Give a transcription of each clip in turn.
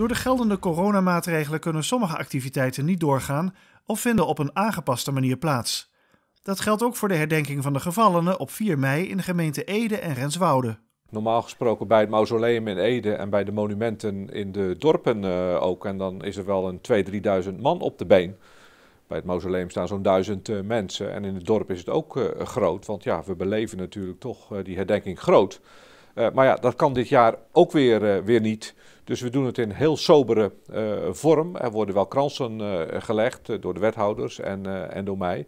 Door de geldende coronamaatregelen kunnen sommige activiteiten niet doorgaan of vinden op een aangepaste manier plaats. Dat geldt ook voor de herdenking van de gevallenen op 4 mei in de gemeente Ede en Renswoude. Normaal gesproken bij het mausoleum in Ede en bij de monumenten in de dorpen eh, ook. En dan is er wel een 2.000, 3.000 man op de been. Bij het mausoleum staan zo'n duizend eh, mensen. En in het dorp is het ook eh, groot. Want ja, we beleven natuurlijk toch die herdenking groot. maar ja, dat kan dit jaar ook weer, weer niet. Dus we doen het in heel sobere eh, vorm. Er worden wel kransen eh, gelegd eh, door de wethouders en, en door mij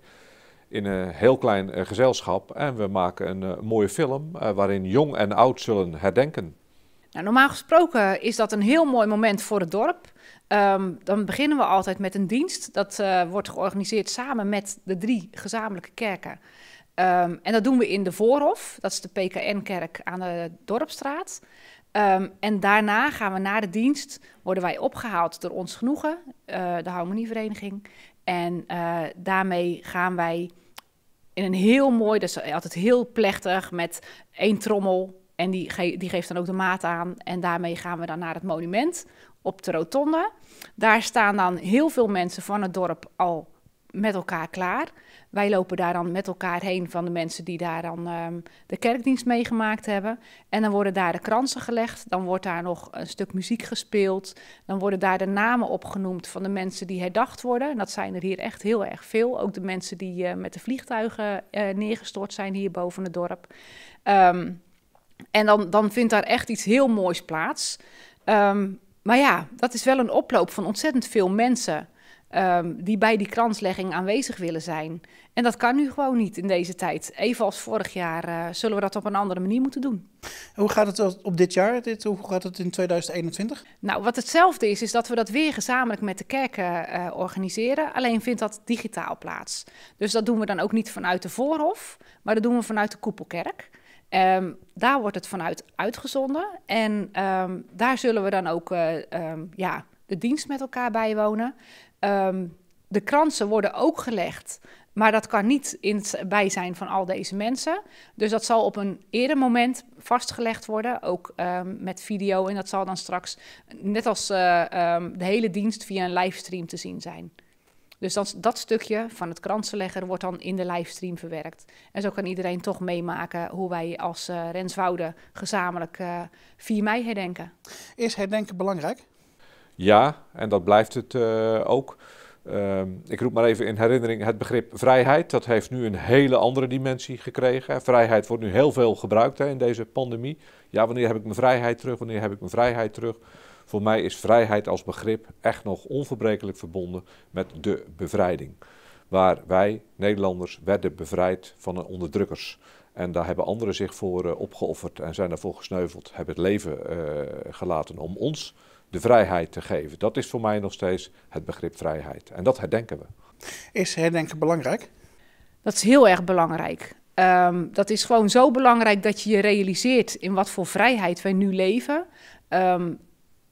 in een heel klein gezelschap. En we maken een mooie film waarin jong en oud zullen herdenken. Nou, normaal gesproken is dat een heel mooi moment voor het dorp. Ehm, dan beginnen we altijd met een dienst. Dat wordt georganiseerd samen met de drie gezamenlijke kerken. Ehm, en dat doen we in de Voorhof, dat is de PKN-kerk aan de Dorpstraat. Ehm, en daarna gaan we naar de dienst, worden wij opgehaald door ons genoegen, eh, de Harmonievereniging. En eh, daarmee gaan wij in een heel mooi, dus altijd heel plechtig, met één trommel. En die, die geeft dan ook de maat aan. En daarmee gaan we dan naar het monument op de rotonde. Daar staan dan heel veel mensen van het dorp al met elkaar klaar. Wij lopen daar dan met elkaar heen van de mensen die daar dan ehm, de kerkdienst meegemaakt hebben. En dan worden daar de kransen gelegd, dan wordt daar nog een stuk muziek gespeeld. Dan worden daar de namen opgenoemd van de mensen die herdacht worden. En dat zijn er hier echt heel erg veel. Ook de mensen die eh, met de vliegtuigen eh, neergestort zijn hier boven het dorp. Ehm, en dan, dan vindt daar echt iets heel moois plaats. Ehm, maar ja, dat is wel een oploop van ontzettend veel mensen Ehm, die bij die kranslegging aanwezig willen zijn. En dat kan nu gewoon niet in deze tijd. Evenals vorig jaar eh, zullen we dat op een andere manier moeten doen. Hoe gaat het op dit jaar? hoe gaat het in 2021? Nou, wat hetzelfde is, is dat we dat weer gezamenlijk met de kerken eh, organiseren. Alleen vindt dat digitaal plaats. Dus dat doen we dan ook niet vanuit de voorhof, maar dat doen we vanuit de koepelkerk. Ehm, daar wordt het vanuit uitgezonden. En ehm, daar zullen we dan ook eh, ja, de dienst met elkaar bijwonen. Ehm, de kransen worden ook gelegd. Maar dat kan niet in het bijzijn van al deze mensen. Dus dat zal op een eerder moment vastgelegd worden, ook ehm, met video. En dat zal dan straks, net als eh, ehm, de hele dienst, via een livestream te zien zijn. Dus dat, dat stukje van het kransenlegger wordt dan in de livestream verwerkt. En zo kan iedereen toch meemaken hoe wij als uh, gezamenlijk uh, 4 mei herdenken. Is herdenken belangrijk? Ja, en dat blijft het eh, ook. Ehm, ik roep maar even in herinnering het begrip vrijheid. Dat heeft nu een hele andere dimensie gekregen. Vrijheid wordt nu heel veel gebruikt hè, in deze pandemie. Ja, wanneer heb ik mijn vrijheid terug? Wanneer heb ik mijn vrijheid terug? Voor mij is vrijheid als begrip echt nog onverbrekelijk verbonden met de bevrijding. Waar wij, Nederlanders, werden bevrijd van de onderdrukkers. En daar hebben anderen zich voor eh, opgeofferd en zijn daarvoor gesneuveld, hebben het leven eh, gelaten om ons de vrijheid te geven. Dat is voor mij nog steeds het begrip vrijheid. En dat herdenken we. Is herdenken belangrijk? Dat is heel erg belangrijk. Ehm, dat is gewoon zo belangrijk dat je je realiseert in wat voor vrijheid wij nu leven. Ehm,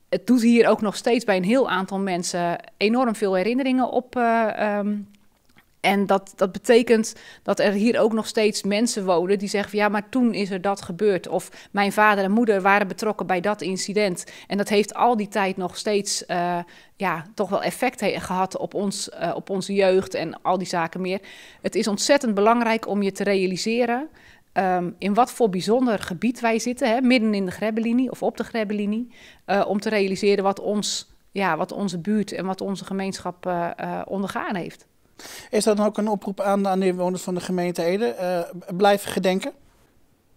het doet hier ook nog steeds bij een heel aantal mensen enorm veel herinneringen op, eh, ehm, en dat, dat betekent dat er hier ook nog steeds mensen wonen die zeggen: van, ja, maar toen is er dat gebeurd. Of mijn vader en moeder waren betrokken bij dat incident. En dat heeft al die tijd nog steeds eh, ja, toch wel effect gehad op, ons, eh, op onze jeugd en al die zaken meer. Het is ontzettend belangrijk om je te realiseren. Ehm, in wat voor bijzonder gebied wij zitten, hè, midden in de grebbelinie of op de grebbelinie, eh, om te realiseren wat, ons, ja, wat onze buurt en wat onze gemeenschap ondergaan heeft. Is dat dan ook een oproep aan, de inwoners van de gemeente Ede? Eh, blijven gedenken?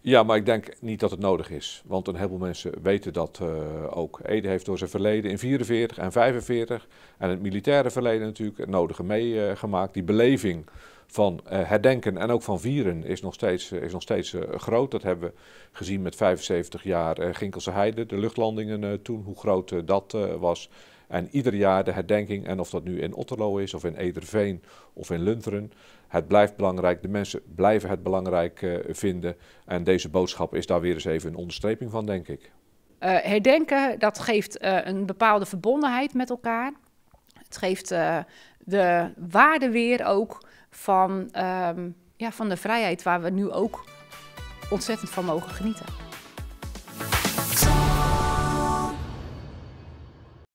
Ja, maar ik denk niet dat het nodig is. Want een heleboel mensen weten dat eh, ook. Ede heeft door zijn verleden in 44 en 45 en het militaire verleden natuurlijk het nodige meegemaakt. Eh, Die beleving van herdenken en ook van vieren is nog steeds, is nog steeds groot. Dat hebben we gezien met 75 jaar Ginkelse Heide, de luchtlandingen toen, hoe groot dat was. En ieder jaar de herdenking, en of dat nu in Otterlo is, of in Ederveen, of in Lunteren. Het blijft belangrijk, de mensen blijven het belangrijk eh, vinden. En deze boodschap is daar weer eens even een onderstreping van, denk ik. Eh, herdenken, dat geeft eh, een bepaalde verbondenheid met elkaar. Het geeft de waarde weer ook van, ehm, ja, van de vrijheid waar we nu ook ontzettend van mogen genieten.